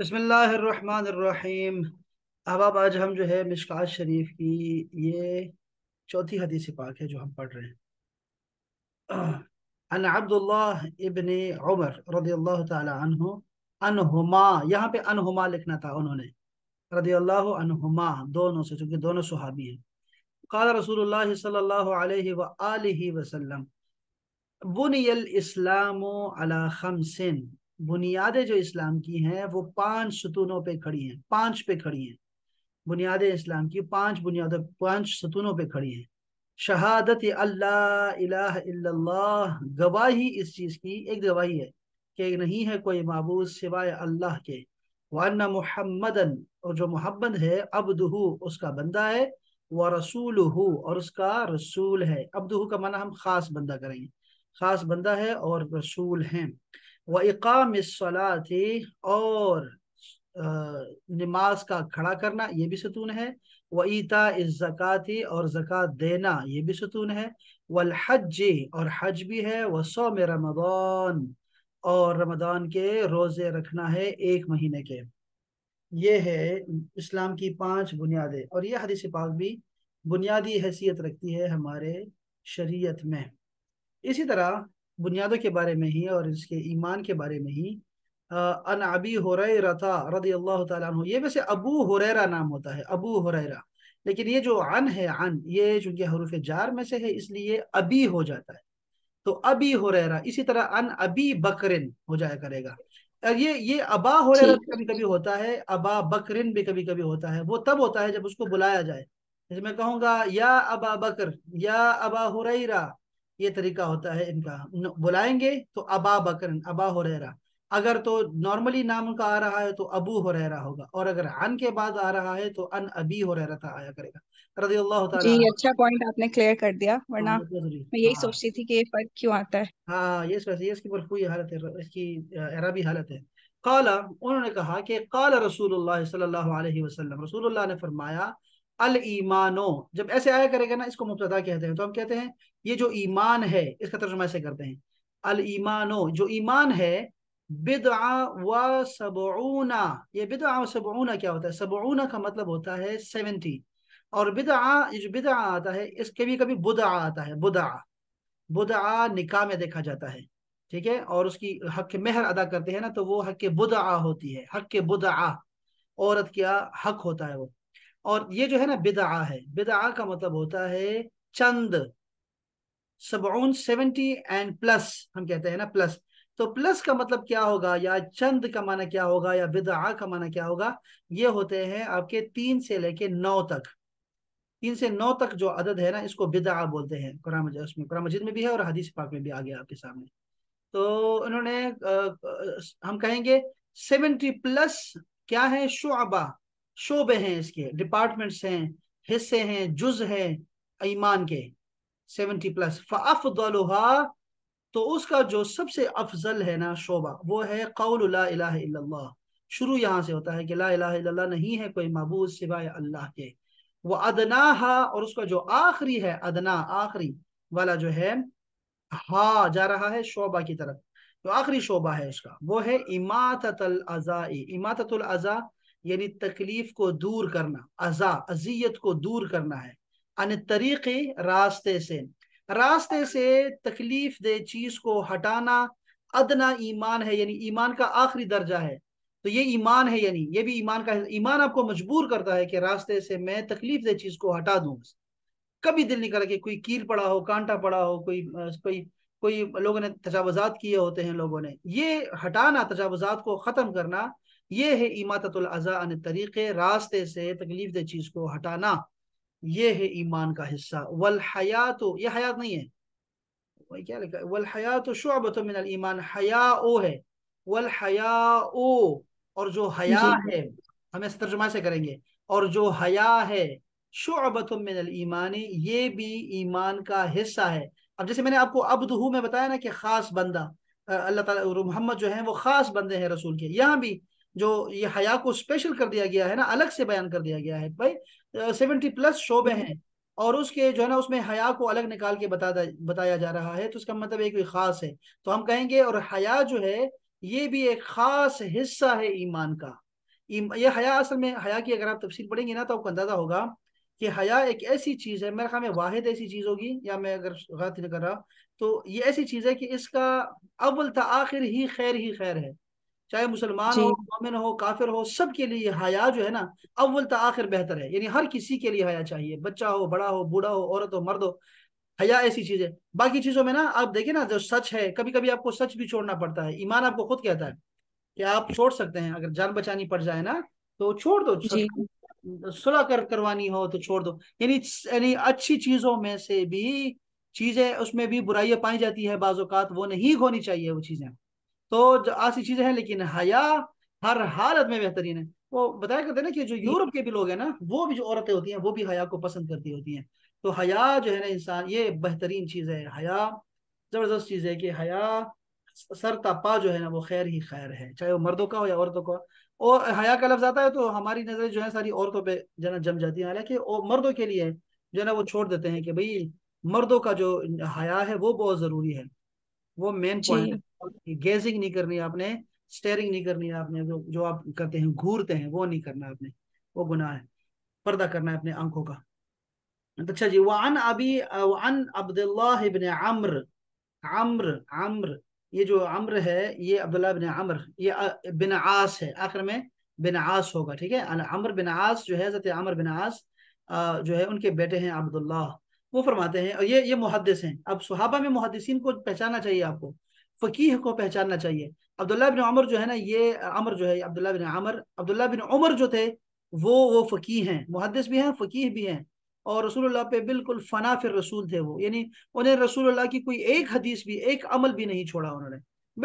بسم اللہ الرحمن الرحیم احباب آج ہم جو ہے مشکات شریف کی یہ چوتھی حدیث پاک ہے جو ہم پڑھ رہے ہیں ان عبداللہ ابن عمر رضی اللہ تعالی عنہ انہما یہاں پہ انہما لکھنا تھا انہوں نے رضی اللہ عنہما دونوں سے چونکہ دونوں صحابی ہیں قال رسول اللہ صلی اللہ علیہ وآلہ وسلم بنی الاسلام علی خمسن بنیادیں جو اسلام کی ہیں وہ پانچ ستونوں پہ کھڑی ہیں پانچ پہ کھڑی ہیں بنیادیں اسلام کی پانچ بنیادوں پانچ ستونوں پہ کھڑی ہیں شہادت اللہ الہ الا اللہ گواہی اس چیز کی ایک گواہی ہے کہ نہیں ہے کوئی معبود سوائے اللہ کے وانا محمدن اور جو محمد ہے ابدہ اس کا بندہ ہے وہ رسول اور اس کا رسول ہے ابدہ کا معنی ہم خاص بندہ کریں گے خاص بندہ ہے اور رسول ہیں وہ اقام اور نماز کا کھڑا کرنا یہ بھی ستون ہے وہ ایتا اور زکات دینا یہ بھی ستون ہے والحج اور حج بھی ہے وہ سو رمضان اور رمضان کے روزے رکھنا ہے ایک مہینے کے یہ ہے اسلام کی پانچ بنیادیں اور یہ حدیث پاک بھی بنیادی حیثیت رکھتی ہے ہمارے شریعت میں اسی طرح بنیادوں کے بارے میں ہی اور اس کے ایمان کے بارے میں ہی ان ابی رتھا رضی اللہ تعالیٰ عنہ یہ ویسے ابو حریرہ نام ہوتا ہے ابو حریرہ لیکن یہ جو عن ہے عن یہ چونکہ حروف جار میں سے ہے اس لیے ابی ہو جاتا ہے تو ابی حریرہ اسی طرح ان ابی بکرن ہو جایا کرے گا یہ یہ ابا بھی کبھی کبھی ہوتا ہے ابا بکرن بھی کبھی کبھی ہوتا ہے وہ تب ہوتا ہے جب اس کو بلایا جائے جیسے میں کہوں گا یا ابا بکر یا ابا حریرہ یہ طریقہ ہوتا ہے ان کا بلائیں گے تو ابا بکرن ابا ہو رہا اگر تو نارملی نام کا آ رہا ہے تو ابو ہو رہا ہوگا اور اگر ان کے بعد آ رہا ہے تو ان ابی ہو رہا تھا آیا کرے گا رضی اللہ تعالیٰ جی اچھا پوائنٹ آپ نے کلیئر کر دیا ہاں، ورنہ میں یہی ہاں۔ سوچتی تھی کہ یہ یہ فرق کیوں آتا ہے ہاں اس کی برخوی حالت ہے اس کی عربی حالت ہے قالا انہوں نے کہا کہ قال رسول اللہ صلی اللہ علیہ وسلم رسول اللہ نے فرمایا الایمانو جب ایسے آیا کرے گا نا اس کو مبتدا کہتے ہیں تو ہم کہتے ہیں یہ جو ایمان ہے اس کا ترجمہ ایسے کرتے ہیں المانو جو ایمان ہے بدعا و سبعونا یہ بدعا و سبعونا کیا ہوتا ہے سبعونا کا مطلب ہوتا ہے سیونٹی اور بدعا بدعا بدعا یہ جو آتا ہے اس کبھی آتا ہے بدعا بدعا نکاح میں دیکھا جاتا ہے ٹھیک ہے اور اس کی حق مہر ادا کرتے ہیں نا تو وہ حق بدعا ہوتی ہے حق بدعا عورت کیا حق ہوتا ہے وہ اور یہ جو ہے نا بدعا ہے بدعا کا مطلب ہوتا ہے چند سبعون سیونٹی اینڈ پلس ہم کہتے ہیں نا پلس تو پلس کا مطلب کیا ہوگا یا چند کا معنی کیا ہوگا یا بدعا کا معنی کیا ہوگا یہ ہوتے ہیں آپ کے تین سے لے کے نو تک تین سے نو تک جو عدد ہے نا اس کو بدعا بولتے ہیں قرآن اس میں قرآن مجید میں بھی ہے اور حدیث پاک میں بھی آ گیا آپ کے سامنے تو انہوں نے ہم کہیں گے سیونٹی پلس کیا ہے شعبہ شعبے ہیں اس کے ڈپارٹمنٹس ہیں حصے ہیں جز ہیں ایمان کے سیونٹی پلس فافضلہا تو اس کا جو سب سے افضل ہے نا شعبہ وہ ہے قول لا الہ الا اللہ شروع یہاں سے ہوتا ہے کہ لا الہ الا اللہ نہیں ہے کوئی معبود سوائے اللہ کے وہ اور اس کا جو آخری ہے ادنا آخری والا جو ہے ہا جا رہا ہے شعبہ کی طرف آخری شعبہ ہے اس کا وہ ہے اماتت العزائی اماتت العزائی یعنی تکلیف کو دور کرنا ازا عزیت کو دور کرنا ہے ان طریق راستے سے راستے سے تکلیف دہ چیز کو ہٹانا ادنا ایمان ہے یعنی ایمان کا آخری درجہ ہے تو یہ ایمان ہے یعنی یہ بھی ایمان کا ایمان آپ کو مجبور کرتا ہے کہ راستے سے میں تکلیف دہ چیز کو ہٹا دوں کبھی دل نہیں کرا کہ کوئی کیل پڑا ہو کانٹا پڑا ہو کوئی کوئی کوئی لوگوں نے تجاوزات کیے ہوتے ہیں لوگوں نے یہ ہٹانا تجاوزات کو ختم کرنا یہ ہے اماتت الاضحیٰ ان طریقے راستے سے تکلیف دہ چیز کو ہٹانا یہ ہے ایمان کا حصہ والحیات یہ حیات نہیں ہے ول حیا من الایمان ابت حیا او ہے ول او اور جو حیا جی۔ ہے ہم اس ترجمہ سے کریں گے اور جو حیا ہے شعبت من الایمان یہ بھی ایمان کا حصہ ہے اب جیسے میں نے آپ کو عبدہو میں بتایا نا کہ خاص بندہ اللہ تعالیٰ محمد جو ہیں وہ خاص بندے ہیں رسول کے یہاں بھی جو یہ حیا کو اسپیشل کر دیا گیا ہے نا الگ سے بیان کر دیا گیا ہے بھائی سیونٹی پلس شعبے ہیں اور اس کے جو ہے نا اس میں حیا کو الگ نکال کے بتا بتایا جا رہا ہے تو اس کا مطلب ایک خاص ہے تو ہم کہیں گے اور حیا جو ہے یہ بھی ایک خاص حصہ ہے ایمان کا یہ حیا اصل میں حیا کی اگر آپ تفصیل پڑھیں گے نا تو آپ کو اندازہ ہوگا کہ حیا ایک ایسی چیز ہے میرے خیال میں واحد ایسی چیز ہوگی یا میں اگر غلط کر رہا تو یہ ایسی چیز ہے کہ اس کا اول تا آخر ہی خیر ہی خیر ہے چاہے مسلمان جی۔ ہو مومن ہو کافر ہو سب کے لیے حیا جو ہے نا اول تا آخر بہتر ہے یعنی ہر کسی کے لیے حیا چاہیے بچہ ہو بڑا ہو بوڑھا ہو عورت ہو مرد ہو حیا ایسی چیز ہے باقی چیزوں میں نا آپ دیکھیں نا جو سچ ہے کبھی کبھی آپ کو سچ بھی چھوڑنا پڑتا ہے ایمان آپ کو خود کہتا ہے کہ آپ چھوڑ سکتے ہیں اگر جان بچانی پڑ جائے نا تو چھوڑ دو جی۔ صلح کر کروانی ہو تو چھوڑ دو یعنی یعنی اچھی چیزوں میں سے بھی چیزیں اس میں بھی برائیاں پائی جاتی ہے بعض اوقات وہ نہیں ہونی چاہیے وہ چیزیں تو جو آسی چیزیں ہیں لیکن حیا ہر حالت میں بہترین ہے وہ بتایا کرتے نا کہ جو جی۔ یورپ کے بھی لوگ ہیں نا وہ بھی جو عورتیں ہوتی ہیں وہ بھی حیا کو پسند کرتی ہوتی ہیں تو حیا جو ہے نا انسان یہ بہترین چیز ہے حیا زبردست چیز ہے کہ حیا سر تاپا جو ہے نا وہ خیر ہی خیر ہے چاہے وہ مردوں کا ہو یا عورتوں کا اور حیا کا لفظ آتا ہے تو ہماری نظریں جو ہے ساری عورتوں پہ جو ہے نا جم جاتی ہے حالانکہ وہ مردوں کے لیے جو ہے نا وہ چھوڑ دیتے ہیں کہ بھائی مردوں کا جو حیا ہے وہ بہت ضروری ہے وہ مین پوائنٹ گیزنگ نہیں کرنی آپ نے سٹیرنگ نہیں کرنی آپ نے جو آپ کرتے ہیں گھورتے ہیں وہ نہیں کرنا آپ نے وہ گناہ ہے پردہ کرنا ہے اپنے آنکھوں کا اچھا جی وعن ابی وعن عبداللہ ابن عمر عمر عمر یہ جو عمر ہے یہ عبداللہ ابن عمر یہ بن عاص ہے آخر میں بن عاص ہوگا ٹھیک ہے عمر عمر بن بن عاص عاص جو جو ہے ہے حضرت ان کے بیٹے ہیں عبداللہ وہ فرماتے ہیں اور یہ یہ محدث ہیں اب صحابہ میں محدثین کو پہچانا چاہیے آپ کو فقیح کو پہچاننا چاہیے عبداللہ بن عمر جو ہے نا یہ عمر جو ہے عبداللہ بن عمر عبداللہ بن عمر جو تھے وہ وہ فقیح ہیں محدث بھی ہیں فقیح بھی ہیں اور رسول اللہ پہ بالکل فنا فر رسول تھے وہ یعنی انہیں رسول اللہ کی کوئی ایک حدیث بھی ایک عمل بھی نہیں چھوڑا انہوں نے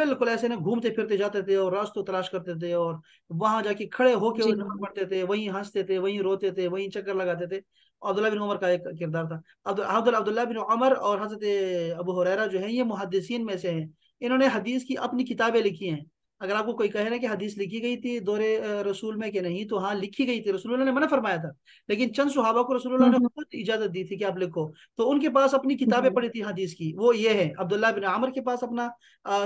بالکل ایسے نہیں گھومتے پھرتے جاتے تھے اور راستوں تلاش کرتے تھے اور وہاں جا کے کھڑے ہو کے جی پڑھتے تھے وہیں ہنستے تھے وہیں روتے تھے وہیں چکر لگاتے تھے عبداللہ بن عمر کا ایک کردار تھا حضرت عبداللہ بن عمر اور حضرت ابو حریرہ جو ہیں یہ محدثین میں سے ہیں انہوں نے حدیث کی اپنی کتابیں لکھی ہیں اگر آپ کو کوئی کہہ رہے کہ حدیث لکھی گئی تھی دور رسول میں کہ نہیں تو ہاں لکھی گئی تھی رسول اللہ نے منع فرمایا تھا لیکن چند صحابہ کو رسول اللہ نے ہاں۔ خود اجازت دی تھی کہ آپ لکھو تو ان کے پاس اپنی کتابیں ہاں۔ پڑھی تھی حدیث کی وہ یہ ہے عبداللہ بن عامر کے پاس اپنا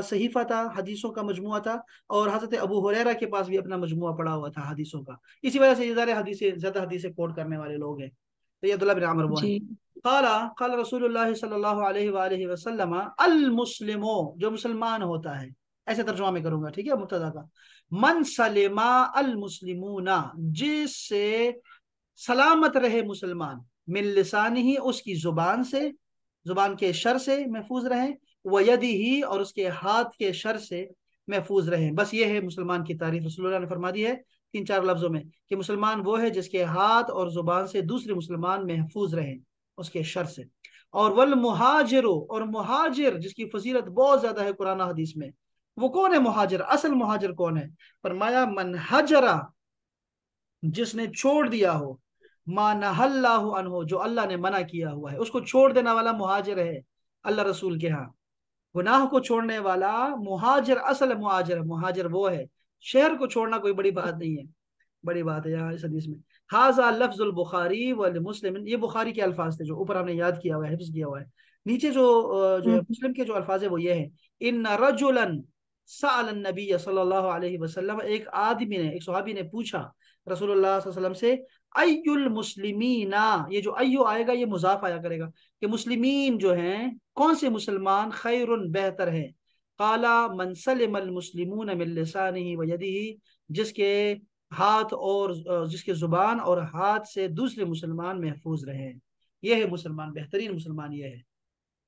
صحیفہ تھا حدیثوں کا مجموعہ تھا اور حضرت ابو حریرہ کے پاس بھی اپنا مجموعہ پڑا ہوا تھا حدیثوں کا اسی وجہ سے زیادہ حدیثیں زیادہ حدیثیں کوٹ کرنے والے لوگ ہیں سید اللہ بن عمر وہ ہیں قال قال رسول اللہ صلی اللہ علیہ وآلہ وسلم المسلم جو مسلمان ہوتا ہے ایسے ترجمہ میں کروں گا ٹھیک ہے مبتدا کا من سلما المسلمون جس سے سلامت رہے مسلمان من لسانی ہی اس کی زبان سے زبان کے شر سے محفوظ رہیں ویدی ہی اور اس کے ہاتھ کے شر سے محفوظ رہیں بس یہ ہے مسلمان کی تعریف رسول اللہ نے فرما دی ہے تین چار لفظوں میں کہ مسلمان وہ ہے جس کے ہاتھ اور زبان سے دوسرے مسلمان محفوظ رہیں اس کے شر سے اور والمہاجر اور مہاجر جس کی فضیلت بہت زیادہ ہے قرآن حدیث میں وہ کون ہے مہاجر اصل مہاجر کون ہے فرمایا من حجرہ جس نے چھوڑ دیا ہو ما نہ اللہ عنہ جو اللہ نے منع کیا ہوا ہے اس کو چھوڑ دینا والا مہاجر ہے اللہ رسول کے ہاں گناہ کو چھوڑنے والا مہاجر اصل مہاجر مہاجر وہ ہے شہر کو چھوڑنا کوئی بڑی بات نہیں ہے بڑی بات ہے اس حدیث میں لفظ البخاری والمسلم یہ بخاری کے الفاظ تھے جو اوپر ہم نے یاد کیا ہوا ہے حفظ کیا ہوا ہے نیچے جو مسلم کے جو الفاظ ہے وہ یہ ہیں ان سال النبی صلی اللہ علیہ وسلم ایک آدمی نے ایک صحابی نے پوچھا رسول اللہ صلی اللہ علیہ وسلم سے ای المسلمین یہ جو ایو آئے گا یہ مضاف آیا کرے گا کہ مسلمین جو ہیں کون سے مسلمان خیر بہتر ہے کالا منسلم جس کے ہاتھ اور جس کے زبان اور ہاتھ سے دوسرے مسلمان محفوظ رہے ہیں یہ ہے مسلمان بہترین مسلمان یہ ہے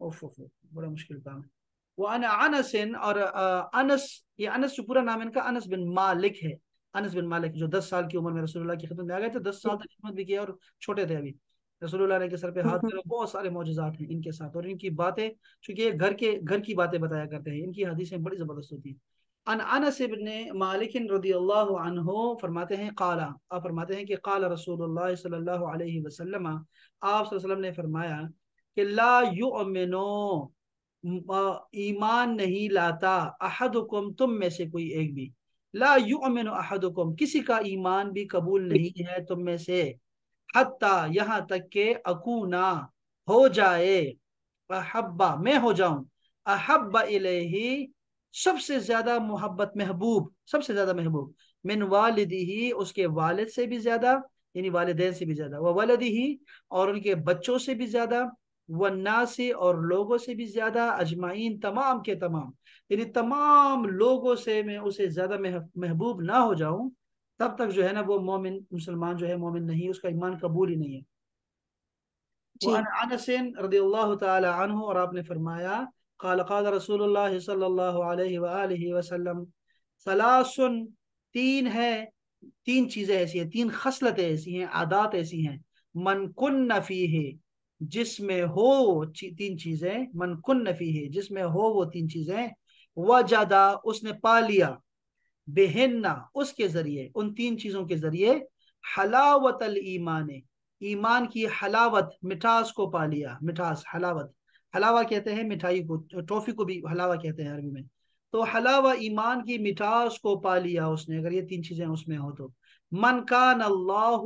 اوف اوف بڑا مشکل کام ہے وَأَنَا عَنَسٍ اور انس یہ انس جو پورا نام ان کا انس بن مالک ہے انس بن مالک جو دس سال کی عمر میں رسول اللہ کی خدمت میں آ گئے تھے دس سال تک خدمت بھی کیا اور چھوٹے تھے ابھی رسول اللہ علیہ کے سر پہ ہاتھ کرو بہت سارے معجزات ہیں ان کے ساتھ اور ان کی باتیں چونکہ یہ گھر کے گھر کی باتیں بتایا کرتے ہیں ان کی حدیثیں بڑی زبردست ہوتی ہیں ان انس ابن مالک رضی اللہ عنہ فرماتے ہیں قالا آپ فرماتے ہیں کہ قال رسول اللہ صلی اللہ علیہ وسلم آپ صلی اللہ علیہ وسلم نے فرمایا کہ لا یؤمنو ایمان نہیں لاتا احدکم تم میں سے کوئی ایک بھی لا یؤمنو احدکم کسی کا ایمان بھی قبول نہیں ہے تم میں سے یہاں تک کہ اکونا ہو جائے احبا میں ہو جاؤں احبا سب سے زیادہ محبت محبوب سب سے زیادہ محبوب من والدی اس کے والد سے بھی زیادہ یعنی والدین سے بھی زیادہ وہ والدی ہی اور ان کے بچوں سے بھی زیادہ ون سے اور لوگوں سے بھی زیادہ اجمائین تمام کے تمام یعنی تمام لوگوں سے میں اسے زیادہ محبوب نہ ہو جاؤں تب تک جو ہے نا وہ مومن مسلمان جو ہے مومن نہیں اس کا ایمان قبول ہی نہیں ہے جی۔ رضی اللہ تعالی عنہ اور آپ نے فرمایا قال قال رسول اللہ صلی اللہ علیہ وآلہ وسلم ثلاثن تین ہے تین چیزیں ایسی ہیں تین خصلتیں ایسی ہیں عادات ایسی ہیں من کن نفی ہے جس میں ہو تین چیزیں من کن نفی ہے جس میں ہو وہ تین چیزیں وجدہ اس نے پا لیا بہننا اس کے ذریعے ان تین چیزوں کے ذریعے حلاوت الایمان ایمان کی حلاوت مٹھاس کو پا لیا مٹھاس حلاوت حلاوہ کہتے ہیں مٹھائی کو ٹوفی کو بھی حلاوہ کہتے ہیں عربی میں تو حلاوہ ایمان کی مٹھاس کو پا لیا اس نے اگر یہ تین چیزیں اس میں ہو تو من کان اللہ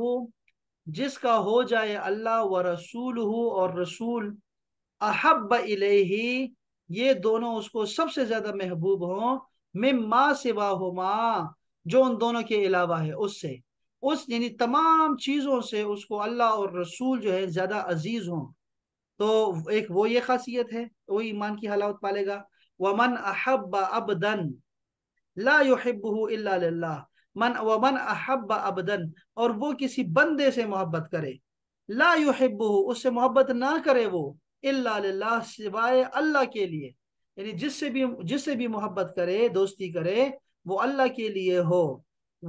جس کا ہو جائے اللہ و رسول ہو اور رسول احب الیہ یہ دونوں اس کو سب سے زیادہ محبوب ہوں میں ماں سوا ہو ماں جو ان دونوں کے علاوہ ہے اس سے اس یعنی تمام چیزوں سے اس کو اللہ اور رسول جو ہے زیادہ عزیز ہوں تو ایک وہ یہ خاصیت ہے وہ ایمان کی حالات پالے گا ومن احب ابدن لا دن الا للہ من ومن احب ابدن اور وہ کسی بندے سے محبت کرے لا یو اس سے محبت نہ کرے وہ الا للہ سوائے اللہ کے لیے یعنی جس سے بھی جس سے بھی محبت کرے دوستی کرے وہ اللہ کے لیے ہو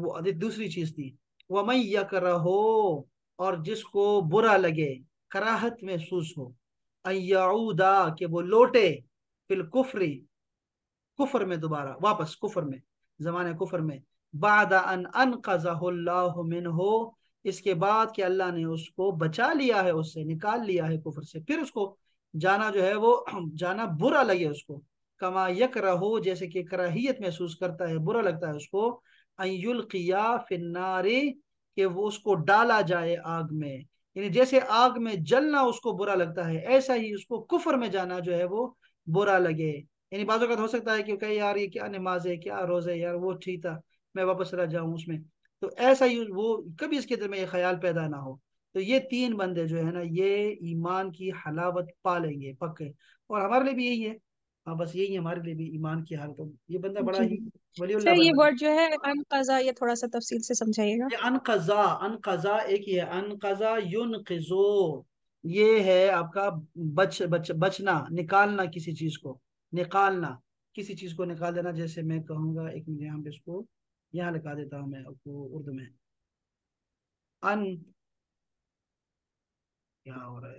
وہ دوسری چیز تھی وہ می ہو اور جس کو برا لگے کراہت محسوس ہو ایعودا کہ وہ لوٹے فی الکفری کفر میں دوبارہ واپس کفر میں زمانے کفر میں بعد ان انقذہ اللہ ہو اس کے بعد کہ اللہ نے اس کو بچا لیا ہے اس سے نکال لیا ہے کفر سے پھر اس کو جانا جو ہے وہ جانا برا لگے اس کو کما یک رہو جیسے کہ کراہیت محسوس کرتا ہے برا لگتا ہے اس کو ناری کہ وہ اس کو ڈالا جائے آگ میں یعنی جیسے آگ میں جلنا اس کو برا لگتا ہے ایسا ہی اس کو کفر میں جانا جو ہے وہ برا لگے یعنی بعض اوقات ہو سکتا ہے کہ کہے یار یہ کیا نماز ہے کیا روز ہے یار وہ ٹھیک تھا میں واپس رہ جاؤں اس میں تو ایسا ہی وہ کبھی اس کے میں یہ خیال پیدا نہ ہو تو یہ تین بندے جو ہے نا یہ ایمان کی حلاوت پا لیں گے پکے اور ہمارے لیے بھی یہی ہے ہاں بس یہی ہمارے لیے بھی ایمان کی حالت یہ بندہ بڑا جی۔ ہی ولی اللہ یہ ورڈ جو ہے انقضا یہ تھوڑا سا تفصیل سے سمجھائیے گا یہ انقضا انقضا ایک ہی ہے انقضا ینقذو یہ ہے آپ کا بچ بچ بچنا نکالنا کسی چیز کو نکالنا کسی چیز کو نکال دینا جیسے میں کہوں گا ایک منٹ یہاں پہ اس کو یہاں لکھا دیتا ہوں میں اردو میں ان کیا کیا ہو ہو رہا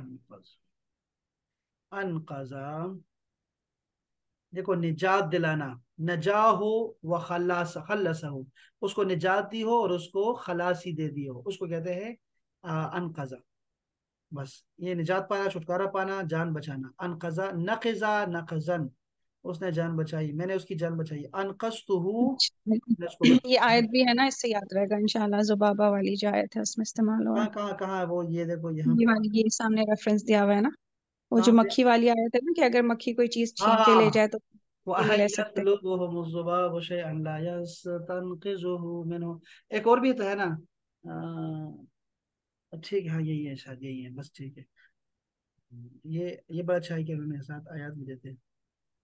رہا ہے ہے انقضا دیکھو نجات دلانا نجا ہو و خلص ہو اس کو نجات دی ہو اور اس کو خلاصی دے دی ہو اس کو کہتے ہیں انقضا بس یہ نجات پانا چھٹکارا پانا جان بچانا انقضا نقضا نقزن اس نے جان بچائی میں نے اس کی جان بچائی انقصتہو اچھا۔ یہ آیت بھی ہے نا اس سے یاد رہے گا انشاءاللہ زبابا والی جو آیت ہے اس میں استعمال ہو کہاں کہاں وہ یہ دیکھو یہاں یہ والی یہ سامنے ریفرنس دیا ہوا ہے نا وہ جو مکھی والی آیت ہے نا کہ اگر مکھی کوئی چیز چھین کے لے ہاں۔ جائے تو وہ اہلیت لبوہم الزباب شیئن لا یستنقضوہو منہو ایک اور بھی تو ہے نا ٹھیک ہاں یہی ہے شاید یہی ہے بس ٹھیک ہے یہ بڑا چاہی اچھا کہ انہوں نے ساتھ آیات مجھے تھے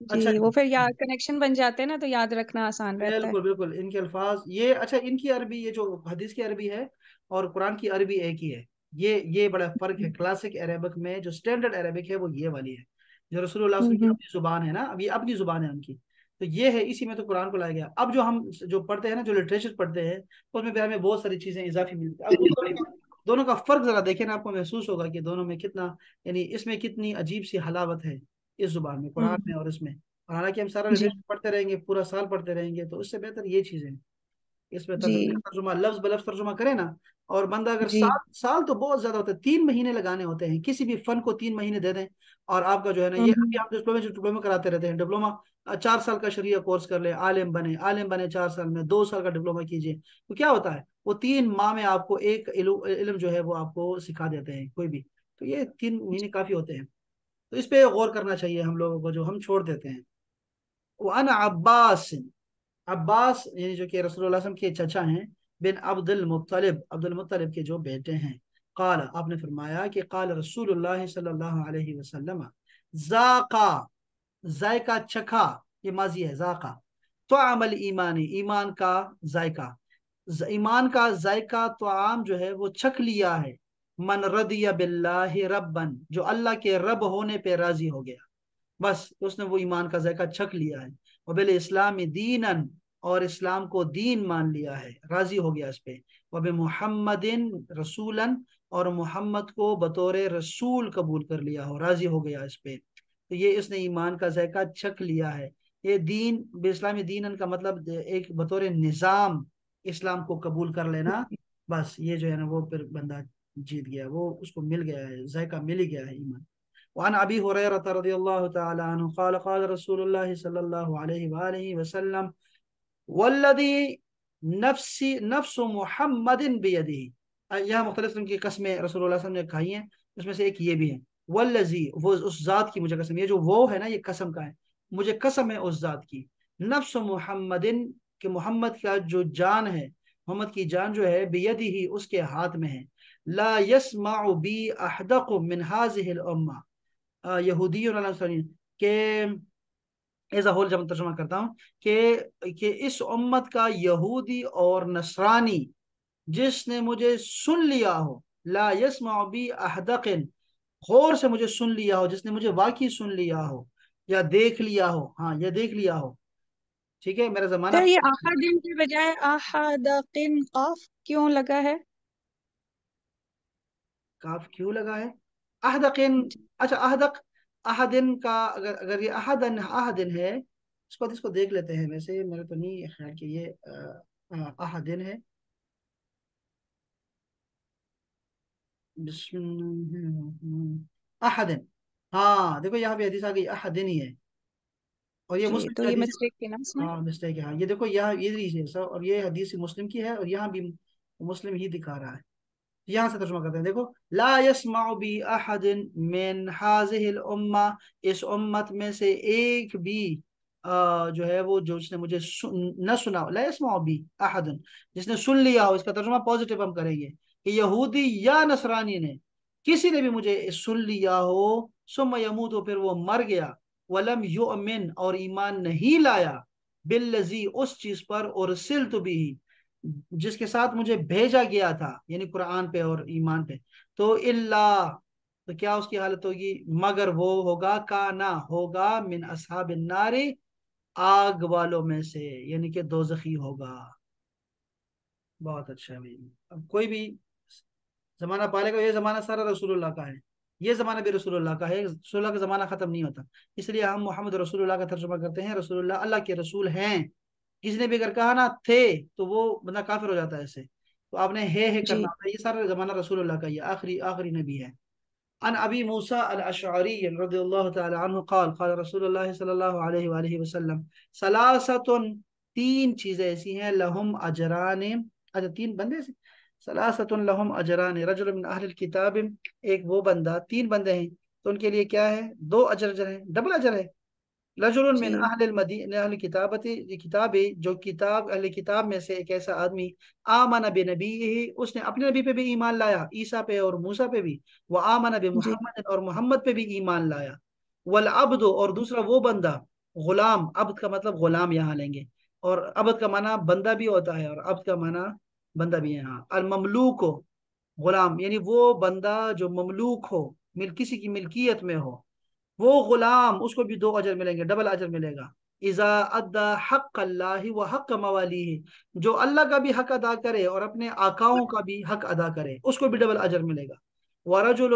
جی، اچھا وہ پھر یاد کنیکشن بن جاتے ہیں نا تو یاد رکھنا آسان رہتا ہے بالکل بالکل ان کے الفاظ یہ اچھا ان کی عربی یہ جو حدیث کی عربی ہے اور قرآن کی عربی ایک ہی ہے یہ یہ بڑا فرق ہے کلاسک عربک میں جو سٹینڈرڈ عربک ہے وہ یہ والی ہے جو رسول اللہ صلی اللہ علیہ وسلم کی اپنی زبان ہے نا اب یہ اپنی زبان ہے ان کی تو یہ ہے اسی میں تو قرآن کو لایا گیا اب جو ہم جو پڑھتے ہیں نا جو لٹریچر پڑھتے ہیں اس میں بہت بہت ساری چیزیں اضافی ملتی ہیں دونوں کا فرق ذرا دیکھیں نا آپ کو محسوس ہوگا کہ دونوں میں کتنا یعنی اس میں کتنی عجیب سی حلاوت ہے اس زبان میں قرآن میں اور اس میں حالانکہ ہم سارا جی۔ پڑھتے رہیں گے پورا سال پڑھتے رہیں گے تو اس سے بہتر یہ چیزیں اس میں جی۔ ترجمہ ترجمہ لفظ بلفظ کرے نا اور بندہ اگر جی۔ سال تو بہت زیادہ ہوتا ہے تین مہینے لگانے ہوتے ہیں کسی بھی فن کو تین مہینے دے دیں اور آپ کا جو ہے نا یہ آپ ڈپلوما کراتے رہتے ہیں ڈپلوما چار سال کا شریعہ کورس کر لے عالم بنے عالم بنے چار سال میں دو سال کا ڈپلوما کیجیے تو کیا ہوتا ہے وہ تین ماہ میں آپ کو ایک علم جو ہے وہ آپ کو سکھا دیتے ہیں کوئی بھی تو یہ تین مہینے کافی ہوتے ہیں تو اس پہ غور کرنا چاہیے ہم لوگوں کو جو ہم چھوڑ دیتے ہیں عباس یعنی جو کہ رسول اللہ علیہ وسلم کے چچا ہیں بن عبد عبد المطلب المطلب کے جو بیٹے ہیں قال آپ نے فرمایا کہ قال رسول اللہ صلی اللہ علیہ وسلم زاقا ذائقہ چکھا یہ ماضی ہے ذائقہ تو ایمان کا ذائقہ ایمان کا ذائقہ تو عام جو ہے وہ چکھ لیا ہے من رضی باللہ ربن جو اللہ کے رب ہونے پہ راضی ہو گیا بس اس نے وہ ایمان کا ذائقہ چھک لیا ہے اسلام اور اسلام کو دین مان لیا ہے راضی ہو گیا اس پہ محمد اور محمد کو بطور رسول قبول کر لیا ہو راضی ہو گیا اس پہ تو یہ اس نے ایمان کا ذائقہ چھک لیا ہے یہ دین بے اسلام دینا کا مطلب ایک بطور نظام اسلام کو قبول کر لینا بس یہ جو ہے نا وہ پھر بندہ جیت گیا وہ اس کو مل گیا ہے ذائقہ مل ہی گیا ہے ایمان وعن قال قال رسول اللہ صلی اللہ علیہ وسلم نفسی نفس محمد یہاں مختلف قسم کی قسمیں رسول اللہ صلی اللہ علیہ وسلم نے کہی ہیں اس میں سے ایک یہ بھی ہے والذی وہ اس ذات کی مجھے قسم یہ جو وہ ہے نا یہ قسم کا ہے مجھے قسم ہے اس ذات کی نفس محمد کہ محمد کا جو جان ہے محمد کی جان جو ہے بیدی ہی اس کے ہاتھ میں ہے لا يسمع بی احدق من هذه الامه یہودیوں علیہ السلام کہ ایز ا ہول جب ترجمہ کرتا ہوں کہ کہ اس امت کا یہودی اور نصرانی جس نے مجھے سن لیا ہو لا یسمع بی احدق غور سے مجھے سن لیا ہو جس نے مجھے واقعی سن لیا ہو یا دیکھ لیا ہو ہاں یا دیکھ لیا ہو ٹھیک ہے میرا زمانہ تو یہ احدین کے بجائے احدقن قاف کیوں لگا ہے کاف کیوں لگا ہے احدقن جی۔ اچھا احدق احدن کا اگر اگر یہ احدن احدن ہے اس کو اس کو دیکھ لیتے ہیں ویسے میرے تو نہیں خیال کہ یہ احدن ہے بسم احدن ہاں دیکھو یہاں پہ حدیث آ گئی احدن ہی ہے اور یہ جی، مسلم ہاں مسٹیک ہاں یہ دیکھو یہاں یہ اور یہ حدیث مسلم کی ہے اور یہاں بھی مسلم ہی دکھا رہا ہے یہاں سے ترجمہ کرتے ہیں دیکھو لا یسمع بی احد من حاضح الامہ اس امت میں سے ایک بھی جو ہے وہ جو اس نے مجھے نہ سنا لا یسمع بی احد جس نے سن لیا ہو اس کا ترجمہ پوزیٹیو ہم کریں گے کہ یہودی یا نصرانی نے کسی نے بھی مجھے سن لیا ہو سم یمود و پھر وہ مر گیا ولم یؤمن اور ایمان نہیں لایا باللزی اس چیز پر اور سلط بھی جس کے ساتھ مجھے بھیجا گیا تھا یعنی قرآن پہ اور ایمان پہ تو اللہ تو کیا اس کی حالت ہوگی مگر وہ ہوگا کانا ہوگا من اصحاب آگ والوں میں سے یعنی کہ دوزخی ہوگا بہت اچھا ہے بھائی اب کوئی بھی زمانہ پالے گا یہ زمانہ سارا رسول اللہ کا ہے یہ زمانہ بھی رسول اللہ کا ہے رسول اللہ کا زمانہ ختم نہیں ہوتا اس لیے ہم محمد رسول اللہ کا ترجمہ کرتے ہیں رسول اللہ اللہ کے رسول ہیں کس نے بھی اگر کہا نا تھے تو وہ بندہ کافر ہو جاتا ہے اسے تو آپ نے ہے ہے جی۔ کرنا تھا یہ سارا زمانہ رسول اللہ کا یہ آخری آخری نبی ہے ان ابی موسیٰ الاشعری رضی اللہ تعالی عنہ قال قال رسول اللہ صلی اللہ علیہ وآلہ وسلم سلاستن تین چیزیں ایسی ہیں لہم اجران اچھا تین بندے ایسی سلاستن لہم اجران رجل من اہل الکتاب ایک وہ بندہ تین بندے ہیں تو ان کے لیے کیا ہے دو اجر اجر ہیں ڈبل اجر ہے جی۔ من اہل اہل یہ کتاب جو کتاب کتاب اہل میں سے ایک ایسا آدمی آمن بے نبی اس نے اپنے نبی پہ بھی ایمان لایا عیسیٰ پہ اور موسیٰ پہ بھی وہ آمن جی۔ اور محمد پہ بھی ایمان لایا والعبد اور دوسرا وہ بندہ غلام عبد کا مطلب غلام یہاں لیں گے اور عبد کا معنی بندہ بھی ہوتا ہے اور عبد کا معنی بندہ بھی یہاں المملوک غلام یعنی وہ بندہ جو مملوک ہو کسی کی ملکیت میں ہو وہ غلام اس کو بھی دو اجر ملیں گے ڈبل اجر ملے گا اذا ادا حق حق اللہ و موالی جو اللہ کا بھی حق ادا کرے اور اپنے آقاؤں کا بھی حق ادا کرے اس کو بھی ڈبل اجر ملے گا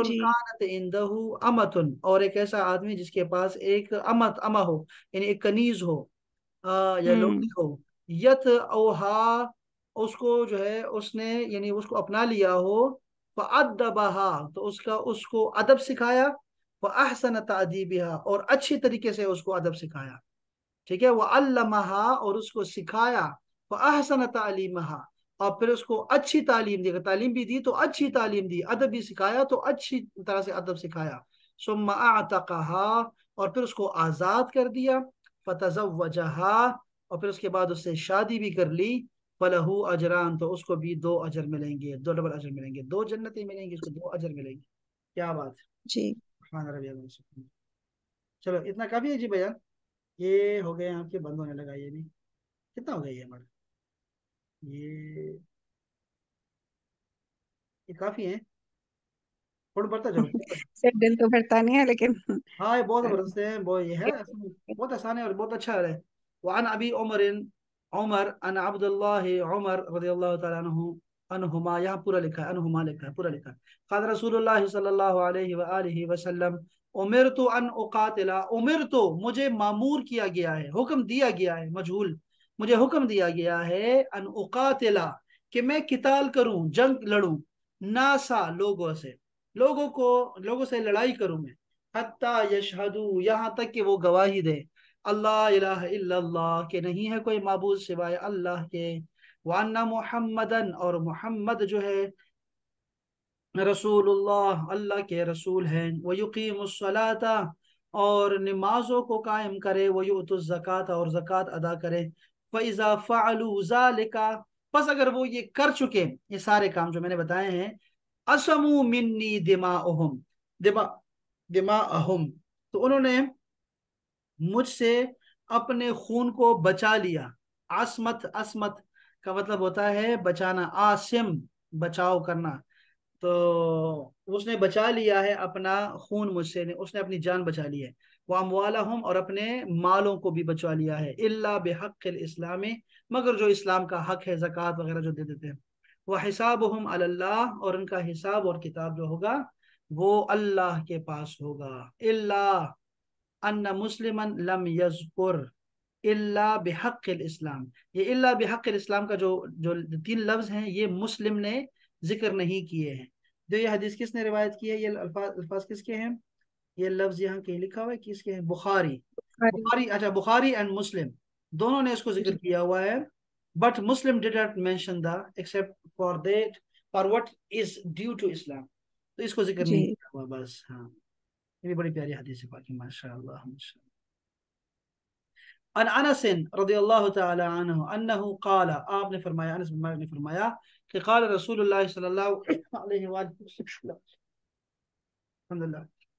جی۔ اور ایک ایسا آدمی جس کے پاس ایک امت اما ہو یعنی ایک کنیز ہو یا لکڑی ہو یت اوہا اس کو جو ہے اس نے یعنی اس کو اپنا لیا ہو فَعَدَّبَهَا تو اس کا اس کو ادب سکھایا وہ احسن تعدیبہ اور اچھی طریقے سے اس کو ادب سکھایا ٹھیک ہے وہ المہا اور اس کو سکھایا وہ احسن تعلیم اور پھر اس کو اچھی تعلیم دی تعلیم بھی دی تو اچھی تعلیم دی ادب بھی سکھایا تو اچھی طرح سے ادب سکھایا تا اور پھر اس کو آزاد کر دیا فتضا اور پھر اس کے بعد اس سے شادی بھی کر لی پلہ اجران تو اس کو بھی دو اجر ملیں گے دو ڈبل اجر ملیں گے دو جنتیں ملیں گی اس کو دو اجر ملیں گے کیا بات ہے جی الرحمن الرحیم چلو اتنا کافی ہے جی بھائی یہ ہو گئے آپ کے بند ہونے لگا یہ بھی کتنا ہو گیا یہ ہمارا یہ کافی ہے فون بڑھتا جاؤ سر دل تو بڑھتا نہیں ہے لیکن ہاں یہ بہت بڑھتا ہے بہت یہ ہے بہت آسان ہے اور بہت اچھا ہے وعن ابی عمر عمر ان عبداللہ عمر رضی اللہ تعالیٰ عنہ انہما یہاں پورا لکھا ہے انہما لکھا ہے پورا لکھا ہے قال رسول اللہ صلی اللہ علیہ وآلہ وسلم امرتو ان اقاتلا امرتو مجھے معمور کیا گیا ہے حکم دیا گیا ہے مجھول مجھے حکم دیا گیا ہے ان اقاتلا کہ میں قتال کروں جنگ لڑوں ناسا لوگوں سے لوگوں کو لوگوں سے لڑائی کروں میں حتی یشہدو یہاں تک کہ وہ گواہی دے اللہ الہ الا اللہ کہ نہیں ہے کوئی معبود سوائے اللہ کے وانا محمدن اور محمد جو ہے رسول اللہ اللہ کے رسول ہیں ویقیم الصلاة اور نمازوں کو قائم کرے ویعت الزکاة اور زکاة ادا کرے فَإِذَا فَعَلُوا ذَلِكَ پس اگر وہ یہ کر چکے یہ سارے کام جو میں نے بتائے ہیں اسمو منی دماؤہم دماؤہم تو انہوں نے مجھ سے اپنے خون کو بچا لیا عصمت عصمت کا مطلب ہوتا ہے بچانا آسم بچاؤ کرنا تو اس نے بچا لیا ہے اپنا خون مجھ سے اس نے اپنی جان بچا لی ہے وہ ام اور اپنے مالوں کو بھی بچوا لیا ہے اللہ بحق الاسلام مگر جو اسلام کا حق ہے زکوٰۃ وغیرہ جو دے دیتے ہیں وہ حساب ہم اللہ اور ان کا حساب اور کتاب جو ہوگا وہ اللہ کے پاس ہوگا اللہ ان مسلم اللہ بحق الاسلام یہ اللہ بحق الاسلام کا جو جو تین لفظ ہیں یہ مسلم نے ذکر نہیں کیے ہیں جو یہ حدیث کس نے روایت کی ہے یہ الفاظ الفاظ کس کے ہیں یہ لفظ یہاں کہیں لکھا ہوا ہے کس کے ہیں بخاری بخاری اچھا بخاری اینڈ مسلم دونوں نے اس کو جی۔ ذکر کیا ہوا ہے but Muslim did not mention the except for that for what is due to Islam تو اس کو ذکر جی۔ نہیں کیا ہوا بس ہاں یہ بھی بڑی پیاری حدیث ہے باقی ماشاء اللہ ماشاء اللہ अन अनस रदी अल्लाह तह काल आपने फरमाया अनस बिन मालिक ने फरमाया कि काल रसूल सल्लल्लाहु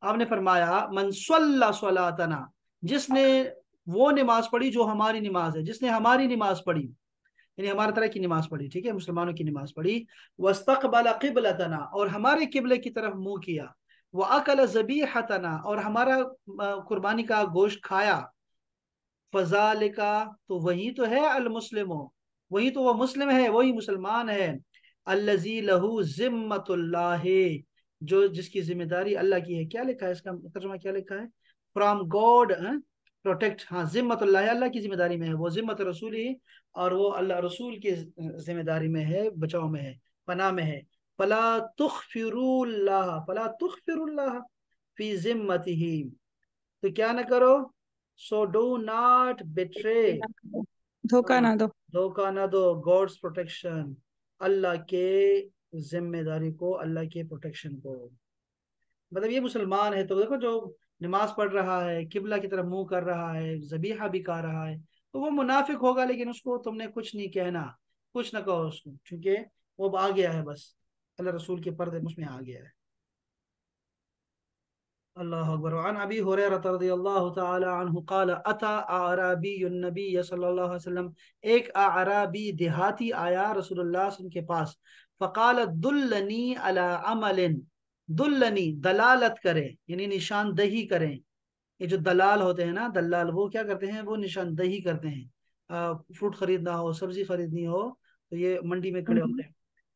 आपने फरमाया मनसल्ला सलातना जिसने वो नमाज पढ़ी जो हमारी नमाज है जिसने हमारी नमाज पढ़ी यानी हमारे तरह की नमाज पढ़ी ठीक है मुसलमानों की नमाज पढ़ी वस्तकबल किबलतना और हमारे किबले की तरफ मुंह किया वह अकल जबी हतना और हमारा कुर्बानी का गोश्त खाया فضالکا تو وہی تو ہے المسلم وہی تو وہ مسلم ہے وہی مسلمان ہے الزی لہو ذمت اللہ جو جس کی ذمہ داری اللہ کی ہے کیا لکھا ہے اس کا ترجمہ کیا لکھا ہے فرام گاڈ پروٹیکٹ ہاں, ہاں، ذمت اللہ اللہ کی ذمہ داری میں ہے وہ ذمت رسول ہی اور وہ اللہ رسول کی ذمہ داری میں ہے بچاؤ میں ہے پناہ میں ہے فلا تخفر اللہ فلا تخفر اللہ فی ذمت ہی تو کیا نہ کرو سو ڈو ناٹ بٹرے دھوکہ نہ دو نہ دو گاڈس پروٹیکشن اللہ کے ذمہ داری کو اللہ کے پروٹیکشن کو مطلب یہ مسلمان ہے تو دیکھو جو نماز پڑھ رہا ہے قبلہ کی طرف منہ کر رہا ہے زبیحہ بھی کھا رہا ہے تو وہ منافق ہوگا لیکن اس کو تم نے کچھ نہیں کہنا کچھ نہ کہو اس کو چونکہ وہ اب آ گیا ہے بس اللہ رسول کے پردے اس میں آ گیا ہے اللہ اکبر عن ابی حریرہ رضی اللہ تعالی عنہ قال اتا اعرابی النبی صلی اللہ علیہ وسلم ایک اعرابی دہاتی آیا رسول اللہ صلی اللہ علیہ وسلم کے پاس فقال دلنی علی عمل دلنی دلالت کرے یعنی نشاندہی کریں یہ جو دلال ہوتے ہیں نا دلال وہ کیا کرتے ہیں وہ نشاندہی کرتے ہیں فروٹ خریدنا ہو سبزی خریدنی ہو تو یہ منڈی میں کھڑے ہوتے ہیں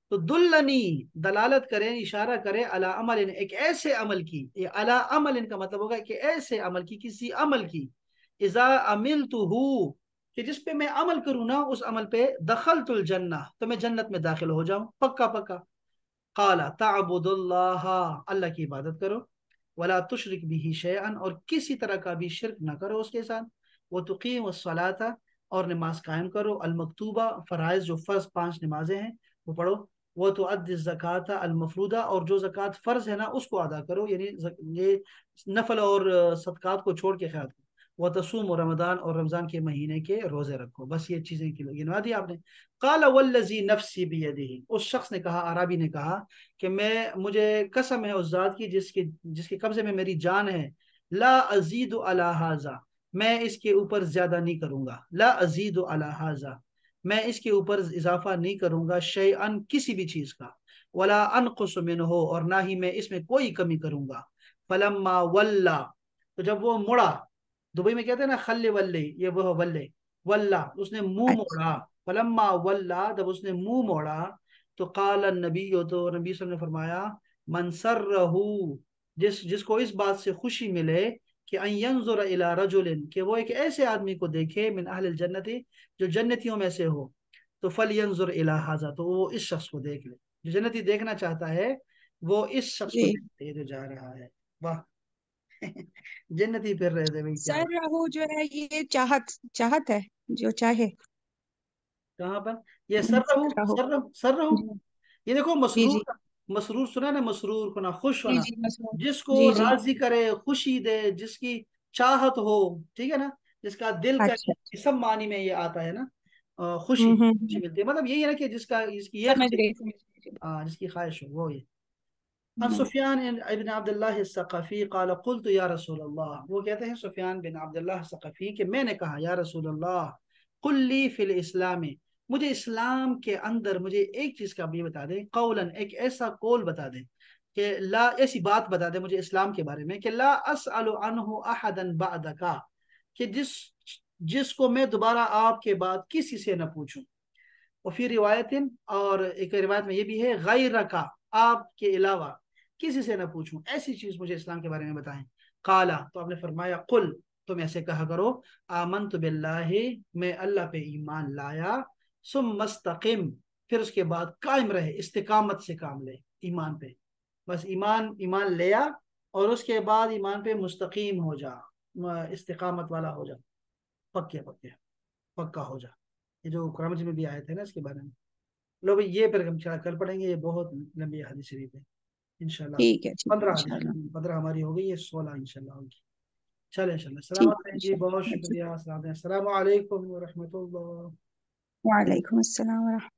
تو دلنی دلالت کریں اشارہ کریں علا عمل ایک ایسے عمل کی عمل کا مطلب ہوگا کہ ایسے عمل عمل عمل کی کی کسی اذا جس پہ میں کروں نا اس عمل پہ الجنہ تو میں جنت میں داخل ہو جاؤں پکا پکا تعبد اللہ اللہ کی عبادت کرو ولا تشرک بھی شع اور کسی طرح کا بھی شرک نہ کرو اس کے ساتھ وہ تو اور نماز قائم کرو المکتوبہ فرائض جو فرض پانچ نمازیں ہیں وہ پڑھو وہ تو عد زک المفرودہ اور جو زکوٰۃ فرض ہے نا اس کو ادا کرو یعنی یہ نفل اور صدقات کو چھوڑ کے خیال کرو وہ تسوم رمضان اور رمضان کے مہینے کے روزے رکھو بس یہ چیزیں آپ نے کالا نفسی بھی اس شخص نے کہا عرابی نے کہا کہ میں مجھے قسم ہے اس ذات کی جس کے جس کے قبضے میں میری جان ہے لا عزیز الحاظہ میں اس کے اوپر زیادہ نہیں کروں گا لا عزیزہ میں اس کے اوپر اضافہ نہیں کروں گا کسی بھی چیز کا اور نہ ہی میں اس میں کوئی کمی کروں گا تو جب وہ مڑا دبئی میں کہتے ہیں نا خل ولے یہ وہ ولے و اس نے منہ اچھا۔ موڑا فلما ولہ جب اس نے منہ موڑا تو النبی تو نبی صلی اللہ علیہ وسلم نے فرمایا منسر جس جس کو اس بات سے خوشی ملے کہ رجلن کہ وہ ایک ایسے آدمی کو دیکھے من اہل الجنتی جو جنتیوں میں سے ہو تو فل ینظر الا تو وہ اس شخص کو دیکھ لے جو جنتی دیکھنا چاہتا ہے وہ اس شخص جی. کو دیکھتے لے جو جا رہا ہے واہ جنتی پھر رہے تھے سر رہو جو ہے یہ چاہت چاہت ہے جو چاہے کہاں پر یہ سر رہو سر رہو یہ دیکھو جی، جی۔ مسرور مسرور سنا نا مسرور کنا خوش جی، ہونا جی، جس کو جی، راضی کرے خوشی دے جس کی چاہت ہو ٹھیک ہے نا جس کا دل کا اچھا، اچھا۔ سب معنی میں یہ آتا ہے نا خوشی خوشی ملتی ہے مطلب یہی ہے نا کہ جس کا جس کی یہ جس کی خواہش ہو وہ یہ ان سفیان ابن عبداللہ السقفی قال قلت یا رسول اللہ وہ کہتے ہیں سفیان بن عبداللہ السقفی کہ میں نے کہا یا رسول اللہ قل لی فی الاسلام مجھے اسلام کے اندر مجھے ایک چیز کا بھی بتا دیں قولاً ایک ایسا قول بتا دیں کہ لا ایسی بات بتا دیں مجھے اسلام کے بارے میں کہ لا اسأل عنہ احدا بعدکا کہ جس جس کو میں دوبارہ آپ کے بعد کسی سے نہ پوچھوں اور پھر روایت اور ایک روایت میں یہ بھی ہے غیر کا آپ کے علاوہ کسی سے نہ پوچھوں ایسی چیز مجھے اسلام کے بارے میں بتائیں قالا تو آپ نے فرمایا قل تم ایسے کہا کرو آمنت باللہ میں اللہ پہ ایمان لایا سم مستقیم پھر اس کے بعد قائم رہے استقامت سے کام لے ایمان پہ بس ایمان ایمان لیا اور اس کے بعد ایمان پہ مستقیم ہو جا استقامت والا ہو جا پکیا پکا ہو جا یہ جو قرآن میں بھی آئے تھے نا اس کے بارے میں لو بھی یہ پھر چھڑا کر پڑیں گے یہ بہت لمبی حدیث شریف ہے انشاءاللہ اللہ جی، پندرہ پندرہ ہماری ہو گئی سولہ انشاءاللہ ہوگی چلے انشاءاللہ جی، شاء السلام علیکم جی بہت شکریہ السلام علیکم و رحمۃ اللہ وعليكم السلام ورحمة الله